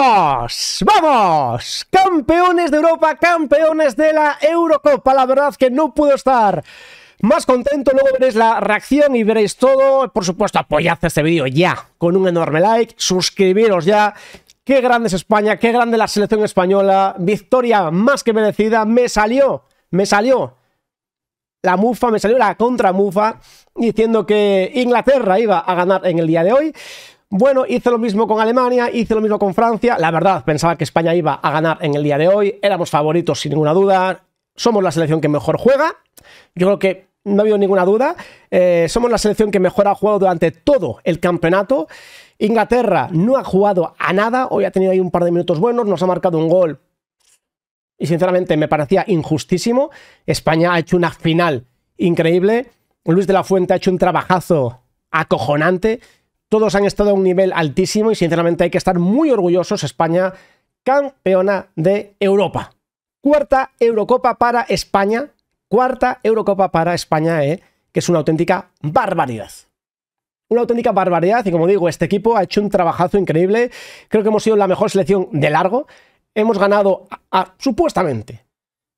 ¡Vamos! Campeones de Europa, campeones de la Eurocopa. La verdad que no puedo estar más contento. Luego veréis la reacción y veréis todo. Por supuesto, apoyad este vídeo ya con un enorme like. Suscribiros ya. Qué grande es España, qué grande la selección española. Victoria más que merecida. Me salió, me salió la mufa, me salió la contramufa diciendo que Inglaterra iba a ganar en el día de hoy. Bueno, hice lo mismo con Alemania, hice lo mismo con Francia. La verdad, pensaba que España iba a ganar en el día de hoy. Éramos favoritos sin ninguna duda. Somos la selección que mejor juega. Yo creo que no ha habido ninguna duda. Eh, somos la selección que mejor ha jugado durante todo el campeonato. Inglaterra no ha jugado a nada. Hoy ha tenido ahí un par de minutos buenos. Nos ha marcado un gol. Y sinceramente me parecía injustísimo. España ha hecho una final increíble. Luis de la Fuente ha hecho un trabajazo acojonante. Todos han estado a un nivel altísimo y sinceramente hay que estar muy orgullosos España, campeona de Europa. Cuarta Eurocopa para España, cuarta Eurocopa para España, eh, que es una auténtica barbaridad. Una auténtica barbaridad y como digo, este equipo ha hecho un trabajazo increíble. Creo que hemos sido la mejor selección de largo. Hemos ganado supuestamente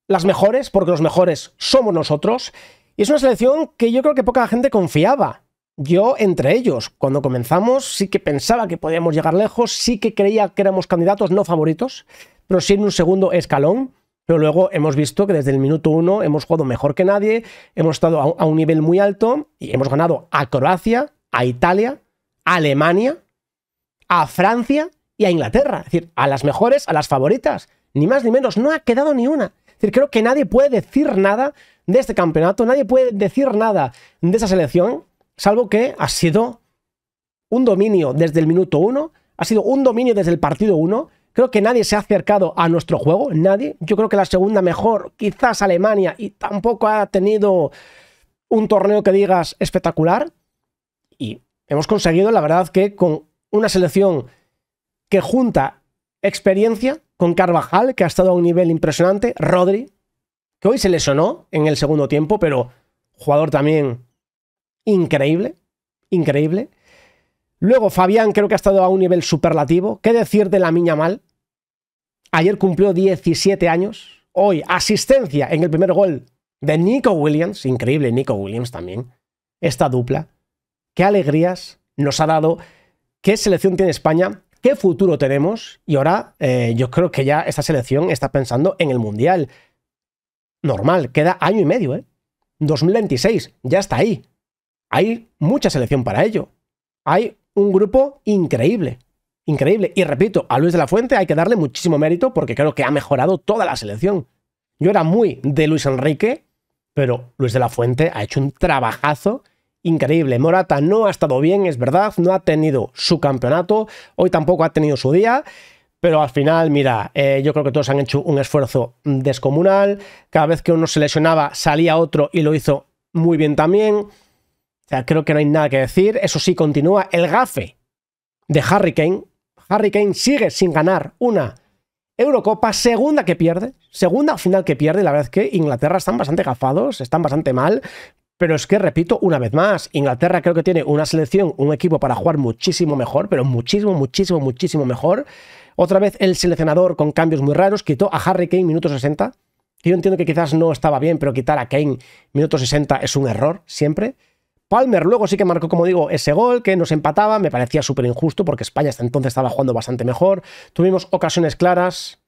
las mejores, porque los mejores somos nosotros. Y es una selección que yo creo que poca gente confiaba yo entre ellos. Cuando comenzamos sí que pensaba que podíamos llegar lejos, sí que creía que éramos candidatos no favoritos, pero sí en un segundo escalón. Pero luego hemos visto que desde el minuto uno hemos jugado mejor que nadie, hemos estado a un nivel muy alto y hemos ganado a Croacia, a Italia, a Alemania, a Francia y a Inglaterra. Es decir, a las mejores, a las favoritas. Ni más ni menos, no ha quedado ni una. Es decir, creo que nadie puede decir nada de este campeonato, nadie puede decir nada de esa selección salvo que ha sido un dominio desde el minuto 1, ha sido un dominio desde el partido 1. Creo que nadie se ha acercado a nuestro juego, nadie. Yo creo que la segunda mejor, quizás Alemania, y tampoco ha tenido un torneo que digas espectacular. Y hemos conseguido, la verdad, que con una selección que junta experiencia, con Carvajal, que ha estado a un nivel impresionante, Rodri, que hoy se le sonó en el segundo tiempo, pero jugador también increíble, increíble. Luego Fabián creo que ha estado a un nivel superlativo. ¿Qué decir de la Miña Mal? Ayer cumplió 17 años. Hoy asistencia en el primer gol de Nico Williams. Increíble Nico Williams también. Esta dupla. Qué alegrías nos ha dado. ¿Qué selección tiene España? ¿Qué futuro tenemos? Y ahora eh, yo creo que ya esta selección está pensando en el Mundial. Normal, queda año y medio, ¿eh? 2026, ya está ahí hay mucha selección para ello. Hay un grupo increíble. Increíble. Y repito, a Luis de la Fuente hay que darle muchísimo mérito porque creo que ha mejorado toda la selección. Yo era muy de Luis Enrique, pero Luis de la Fuente ha hecho un trabajazo increíble. Morata no ha estado bien, es verdad, no ha tenido su campeonato, hoy tampoco ha tenido su día, pero al final, mira, eh, yo creo que todos han hecho un esfuerzo descomunal. Cada vez que uno se lesionaba salía otro y lo hizo muy bien también creo que no hay nada que decir. Eso sí, continúa el gafe de Harry Kane. Harry Kane sigue sin ganar una Eurocopa, segunda que pierde, segunda final que pierde. La verdad es que Inglaterra están bastante gafados, están bastante mal. Pero es que, repito, una vez más, Inglaterra creo que tiene una selección, un equipo para jugar muchísimo mejor, pero muchísimo, muchísimo, muchísimo mejor. Otra vez el seleccionador con cambios muy raros quitó a Harry Kane minuto 60. Yo entiendo que quizás no estaba bien, pero quitar a Kane minuto 60 es un error siempre. Palmer luego sí que marcó, como digo, ese gol que nos empataba, me parecía súper injusto porque España hasta entonces estaba jugando bastante mejor. Tuvimos ocasiones claras,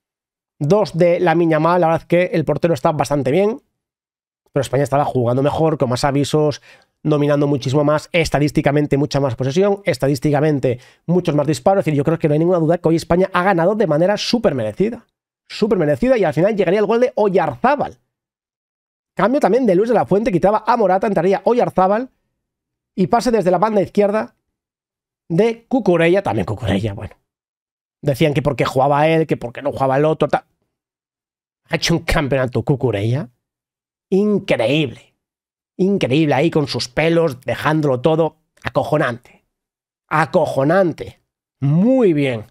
dos de la miña mal, la verdad que el portero está bastante bien, pero España estaba jugando mejor, con más avisos, dominando muchísimo más, estadísticamente mucha más posesión, estadísticamente muchos más disparos. Es decir, yo creo que no hay ninguna duda que hoy España ha ganado de manera súper merecida. Súper merecida y al final llegaría el gol de Oyarzábal. Cambio también de Luis de la Fuente, quitaba a Morata, entraría Oyarzábal y pase desde la banda izquierda de Cucurella, también Cucurella, bueno. Decían que porque jugaba él, que porque no jugaba el otro, Ha hecho un campeonato Cucurella increíble. Increíble ahí con sus pelos, dejándolo todo acojonante. Acojonante. Muy bien.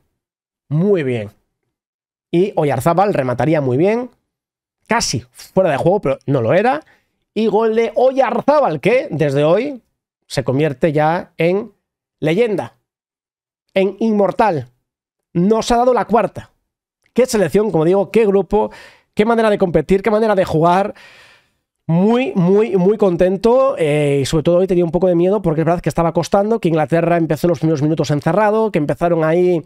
Muy bien. Y Oyarzábal remataría muy bien. Casi fuera de juego, pero no lo era. Y gol de Oyarzábal, que desde hoy se convierte ya en leyenda, en inmortal. Nos ha dado la cuarta. Qué selección, como digo, qué grupo, qué manera de competir, qué manera de jugar. Muy, muy, muy contento eh, y sobre todo hoy tenía un poco de miedo porque es verdad que estaba costando, que Inglaterra empezó los primeros minutos encerrado, que empezaron ahí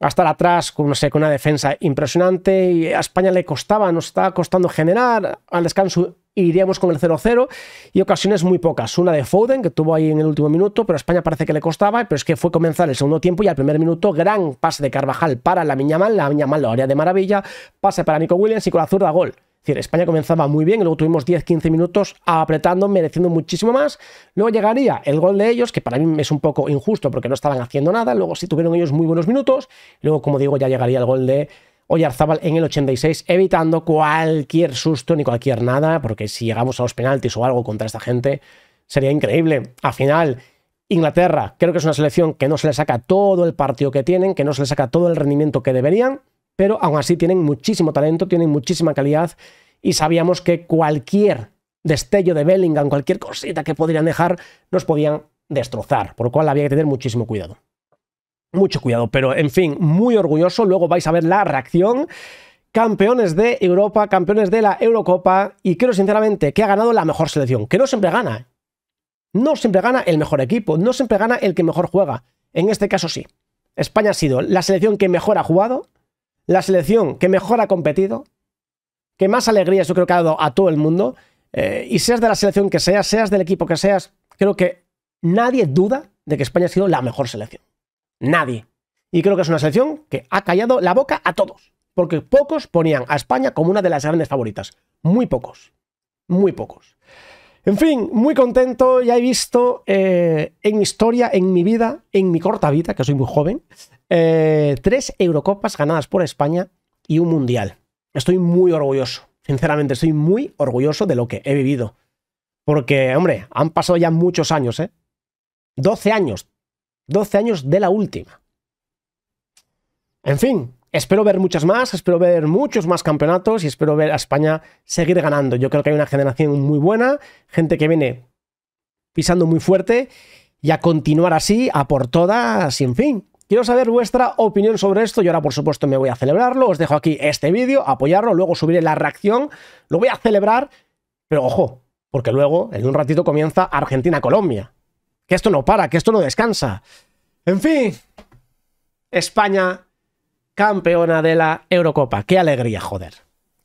a estar atrás con, sé, con una defensa impresionante y a España le costaba, nos estaba costando generar, al descanso iríamos con el 0-0 y ocasiones muy pocas. Una de Foden, que tuvo ahí en el último minuto, pero a España parece que le costaba, pero es que fue comenzar el segundo tiempo y al primer minuto gran pase de Carvajal para la Miñamal, la Miñamal lo haría de maravilla, pase para Nico Williams y con la zurda gol. decir, España comenzaba muy bien, luego tuvimos 10-15 minutos apretando, mereciendo muchísimo más. Luego llegaría el gol de ellos, que para mí es un poco injusto porque no estaban haciendo nada. Luego sí tuvieron ellos muy buenos minutos. Luego, como digo, ya llegaría el gol de Oyarzábal en el 86, evitando cualquier susto ni cualquier nada, porque si llegamos a los penaltis o algo contra esta gente, sería increíble. Al final, Inglaterra creo que es una selección que no se le saca todo el partido que tienen, que no se le saca todo el rendimiento que deberían, pero aún así tienen muchísimo talento, tienen muchísima calidad y sabíamos que cualquier destello de Bellingham, cualquier cosita que podrían dejar, nos podían destrozar, por lo cual había que tener muchísimo cuidado. Mucho cuidado, pero en fin, muy orgulloso. Luego vais a ver la reacción campeones de Europa, campeones de la Eurocopa y creo sinceramente que ha ganado la mejor selección, que no siempre gana. No siempre gana el mejor equipo, no siempre gana el que mejor juega. En este caso sí. España ha sido la selección que mejor ha jugado, la selección que mejor ha competido, que más alegría yo creo que ha dado a todo el mundo. Eh, y seas de la selección que seas, seas del equipo que seas, creo que nadie duda de que España ha sido la mejor selección. Nadie. Y creo que es una selección que ha callado la boca a todos, porque pocos ponían a España como una de las grandes favoritas. Muy pocos. Muy pocos. En fin, muy contento. Ya he visto eh, en mi historia, en mi vida, en mi corta vida, que soy muy joven, eh, tres Eurocopas ganadas por España y un Mundial. Estoy muy orgulloso. Sinceramente, estoy muy orgulloso de lo que he vivido. Porque, hombre, han pasado ya muchos años, ¿eh? 12 años, 12 años de la última. En fin, espero ver muchas más, espero ver muchos más campeonatos y espero ver a España seguir ganando. Yo creo que hay una generación muy buena, gente que viene pisando muy fuerte y a continuar así, a por todas, sin fin. Quiero saber vuestra opinión sobre esto. Yo ahora, por supuesto, me voy a celebrarlo. Os dejo aquí este vídeo, apoyarlo, luego subiré la reacción. Lo voy a celebrar, pero ojo, porque luego, en un ratito, comienza Argentina-Colombia que esto no para, que esto no descansa. En fin, España campeona de la Eurocopa. Qué alegría, joder.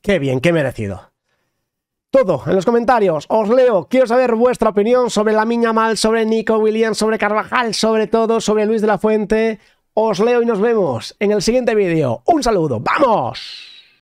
Qué bien, qué merecido. Todo en los comentarios, os leo, quiero saber vuestra opinión sobre la Miña Mal, sobre Nico Williams, sobre Carvajal, sobre todo, sobre Luis de la Fuente. Os leo y nos vemos en el siguiente vídeo. Un saludo, ¡vamos!